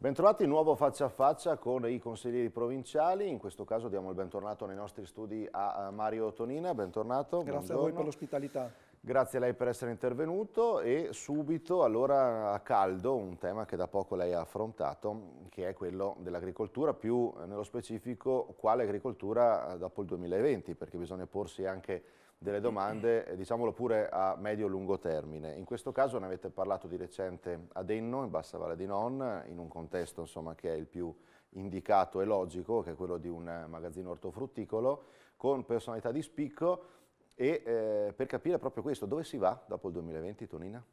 Bentrovati nuovo faccia a faccia con i consiglieri provinciali, in questo caso diamo il bentornato nei nostri studi a eh, Mario Tonina, bentornato. Grazie buongiorno. a voi per l'ospitalità. Grazie a lei per essere intervenuto e subito allora a caldo un tema che da poco lei ha affrontato che è quello dell'agricoltura, più eh, nello specifico quale agricoltura eh, dopo il 2020 perché bisogna porsi anche delle domande, eh, diciamolo pure a medio-lungo termine. In questo caso ne avete parlato di recente a Denno, in Bassa Valle di Non, in un contesto insomma, che è il più indicato e logico, che è quello di un magazzino ortofrutticolo, con personalità di spicco e eh, per capire proprio questo, dove si va dopo il 2020 Tonina?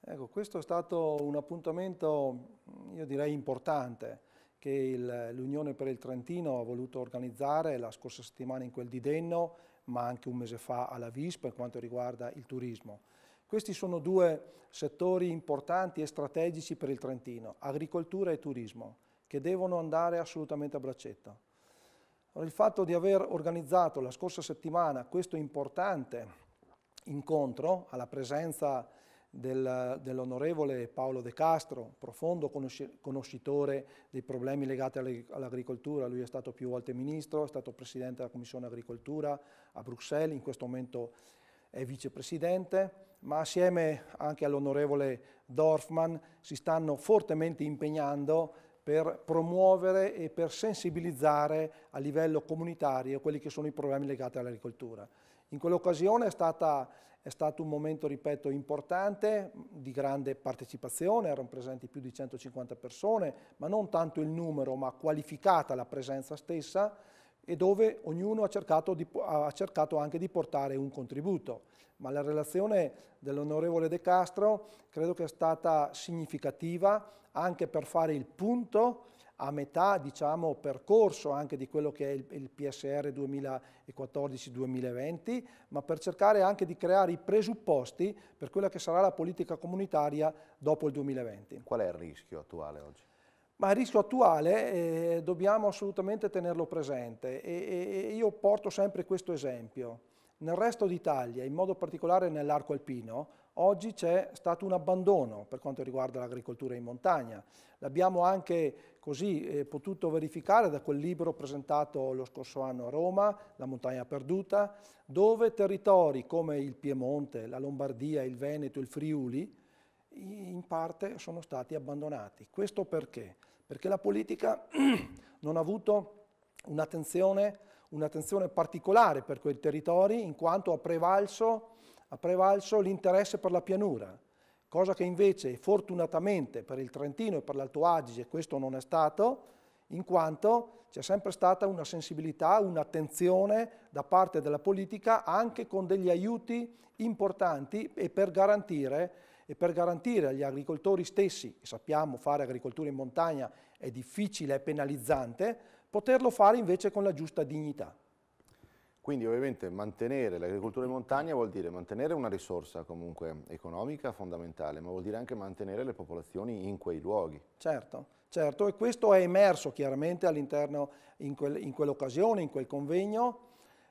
Ecco, questo è stato un appuntamento, io direi, importante che l'Unione per il Trentino ha voluto organizzare la scorsa settimana in quel di Denno, ma anche un mese fa alla VIS per quanto riguarda il turismo. Questi sono due settori importanti e strategici per il Trentino, agricoltura e turismo, che devono andare assolutamente a braccetto il fatto di aver organizzato la scorsa settimana questo importante incontro alla presenza del, dell'onorevole Paolo De Castro, profondo conoscitore dei problemi legati all'agricoltura, lui è stato più volte ministro, è stato presidente della Commissione Agricoltura a Bruxelles, in questo momento è vicepresidente, ma assieme anche all'onorevole Dorfman si stanno fortemente impegnando per promuovere e per sensibilizzare a livello comunitario quelli che sono i problemi legati all'agricoltura. In quell'occasione è, è, stato un momento, ripeto, importante, di grande partecipazione, erano presenti più di 150 persone, ma non tanto il numero, ma qualificata la presenza stessa, e dove ognuno ha cercato, di, ha cercato anche di portare un contributo. Ma la relazione dell'onorevole De Castro credo che sia stata significativa, anche per fare il punto a metà diciamo, percorso anche di quello che è il, il PSR 2014-2020, ma per cercare anche di creare i presupposti per quella che sarà la politica comunitaria dopo il 2020. Qual è il rischio attuale oggi? Ma il rischio attuale eh, dobbiamo assolutamente tenerlo presente e, e io porto sempre questo esempio. Nel resto d'Italia, in modo particolare nell'arco alpino, Oggi c'è stato un abbandono per quanto riguarda l'agricoltura in montagna. L'abbiamo anche così eh, potuto verificare da quel libro presentato lo scorso anno a Roma, La montagna perduta, dove territori come il Piemonte, la Lombardia, il Veneto, il Friuli, in parte sono stati abbandonati. Questo perché? Perché la politica non ha avuto un'attenzione un particolare per quei territori in quanto ha prevalso ha prevalso l'interesse per la pianura, cosa che invece fortunatamente per il Trentino e per l'Alto Adige questo non è stato, in quanto c'è sempre stata una sensibilità, un'attenzione da parte della politica anche con degli aiuti importanti e per garantire, e per garantire agli agricoltori stessi, che sappiamo fare agricoltura in montagna è difficile, è penalizzante, poterlo fare invece con la giusta dignità. Quindi ovviamente mantenere l'agricoltura in montagna vuol dire mantenere una risorsa comunque economica fondamentale, ma vuol dire anche mantenere le popolazioni in quei luoghi. Certo, certo, e questo è emerso chiaramente all'interno, in, quel, in quell'occasione, in quel convegno,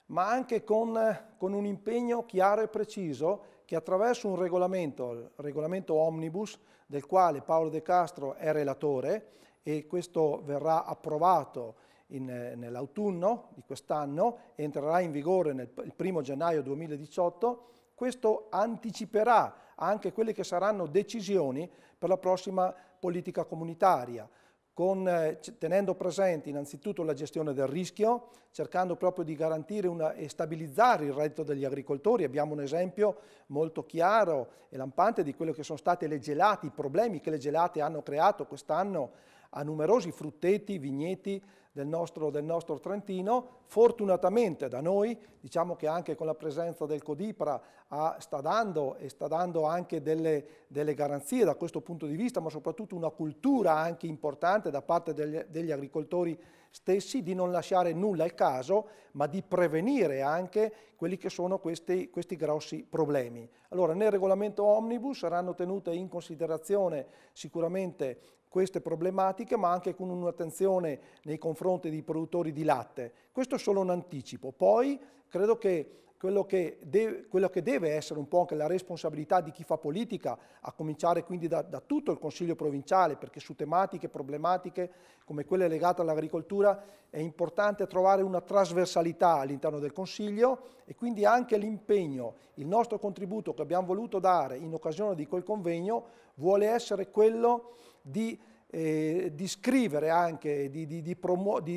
ma anche con, con, un impegno chiaro e preciso che attraverso un regolamento, il regolamento omnibus, del quale Paolo De Castro è relatore e questo verrà approvato eh, nell'autunno di quest'anno, entrerà in vigore nel, il primo gennaio 2018, questo anticiperà anche quelle che saranno decisioni per la prossima politica comunitaria, con, eh, tenendo presente innanzitutto la gestione del rischio, cercando proprio di garantire una, e stabilizzare il reddito degli agricoltori. Abbiamo un esempio molto chiaro e lampante di quello che sono state le gelate, i problemi che le gelate hanno creato quest'anno a numerosi frutteti, vigneti del nostro, del nostro Trentino, fortunatamente da noi, diciamo che anche con la presenza del Codipra ha, sta dando e sta dando anche delle, delle, garanzie da questo punto di vista, ma soprattutto una cultura anche importante da parte degli, degli agricoltori stessi di non lasciare nulla al caso, ma di prevenire anche quelli che sono questi, questi grossi problemi. Allora, nel regolamento omnibus saranno tenute in considerazione sicuramente queste problematiche, ma anche con un'attenzione nei confronti dei produttori di latte. Questo è solo un anticipo. Poi credo che quello che, deve, quello che, deve, essere un po' anche la responsabilità di chi fa politica, a cominciare quindi da, da tutto il Consiglio provinciale, perché su tematiche, problematiche come quelle legate all'agricoltura è importante trovare una trasversalità all'interno del Consiglio e quindi anche l'impegno, il nostro contributo che abbiamo voluto dare in occasione di quel convegno vuole essere quello di eh, di scrivere anche, di, di, di,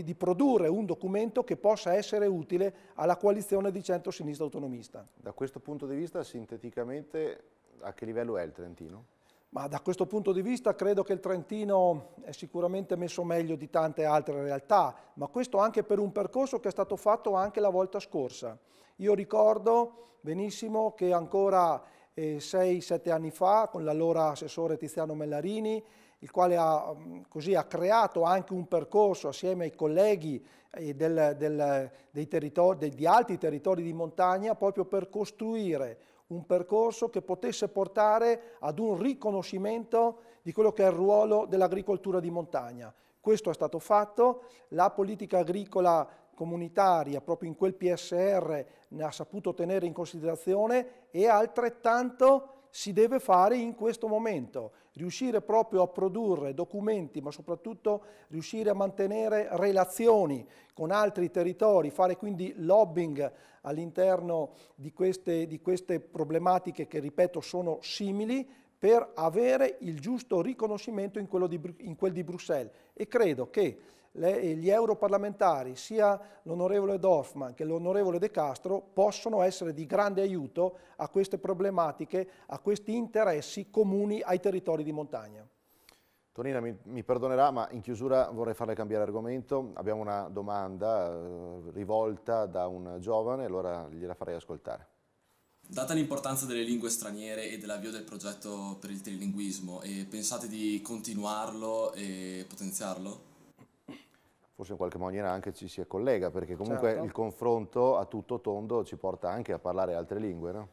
di, produrre un documento che possa essere utile alla coalizione di centro-sinistra autonomista. Da questo punto di vista, sinteticamente, a che livello è il Trentino? Ma da questo punto di vista credo che il Trentino è sicuramente messo meglio di tante altre realtà, ma questo anche per un percorso che è stato fatto anche la volta scorsa. Io ricordo benissimo che ancora 6-7 eh, anni fa, con l'allora assessore Tiziano Mellarini, il quale ha, mm, così, ha, creato anche un percorso assieme ai colleghi eh, del, del, dei territori, de, di altri territori di montagna proprio per costruire un percorso che potesse portare ad un riconoscimento di quello che è il ruolo dell'agricoltura di montagna. Questo è stato fatto, la politica agricola comunitaria proprio in quel PSR ne ha saputo tenere in considerazione e altrettanto si deve fare in questo momento riuscire proprio a produrre documenti, ma soprattutto riuscire a mantenere relazioni con altri territori, fare quindi lobbying all'interno di, di queste, problematiche che, ripeto, sono simili per avere il giusto riconoscimento in, di, in quel di Bruxelles. E credo che le, gli europarlamentari, sia l'onorevole Dorfman che l'onorevole De Castro, possono essere di grande aiuto a queste problematiche, a questi interessi comuni ai territori di montagna. Tonina mi, mi, perdonerà, ma in chiusura vorrei farle cambiare argomento. Abbiamo una domanda eh, rivolta da un giovane, allora gliela farei ascoltare. Data l'importanza delle lingue straniere e dell'avvio del progetto per il trilinguismo, pensate di continuarlo e potenziarlo? forse in qualche maniera anche ci si collega, perché comunque certo. il confronto a tutto tondo ci porta anche a parlare altre lingue, no?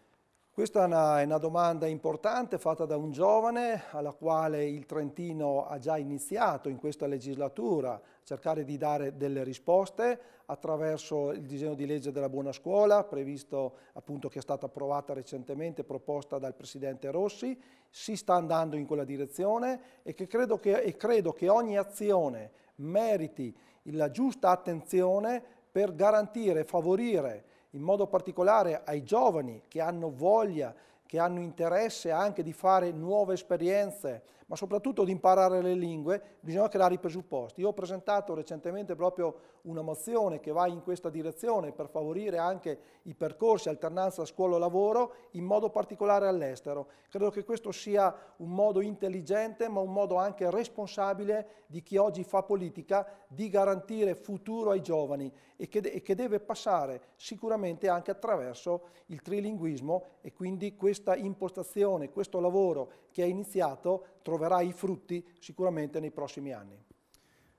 Questa è una, è una, domanda importante fatta da un giovane alla quale il Trentino ha già iniziato in questa legislatura a cercare di dare delle risposte attraverso il disegno di legge della buona scuola previsto appunto che è stata approvata recentemente proposta dal Presidente Rossi si sta andando in quella direzione e, che credo, che, e credo che ogni azione meriti la giusta attenzione per garantire e favorire in modo particolare ai giovani che hanno voglia, che hanno interesse anche di fare nuove esperienze, ma soprattutto di imparare le lingue, bisogna creare i presupposti. Io ho presentato recentemente proprio una mozione che va in questa direzione per favorire anche i percorsi alternanza scuola-lavoro, in modo particolare all'estero. Credo che questo sia un modo intelligente, ma un modo anche responsabile di chi oggi fa politica, di garantire futuro ai giovani e che, e che deve passare sicuramente anche attraverso il trilinguismo e quindi questa impostazione, questo lavoro che è iniziato troverà i frutti sicuramente nei prossimi anni.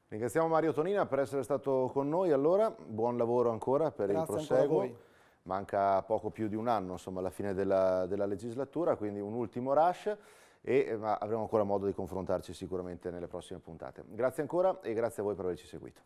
Ringraziamo Mario Tonina per essere stato con noi, allora buon lavoro ancora per Grazie il proseguo. Manca poco più di un anno insomma, alla fine della, della legislatura, quindi un ultimo rush e avremo ancora modo di confrontarci sicuramente nelle prossime puntate. Grazie ancora e grazie a voi per averci seguito.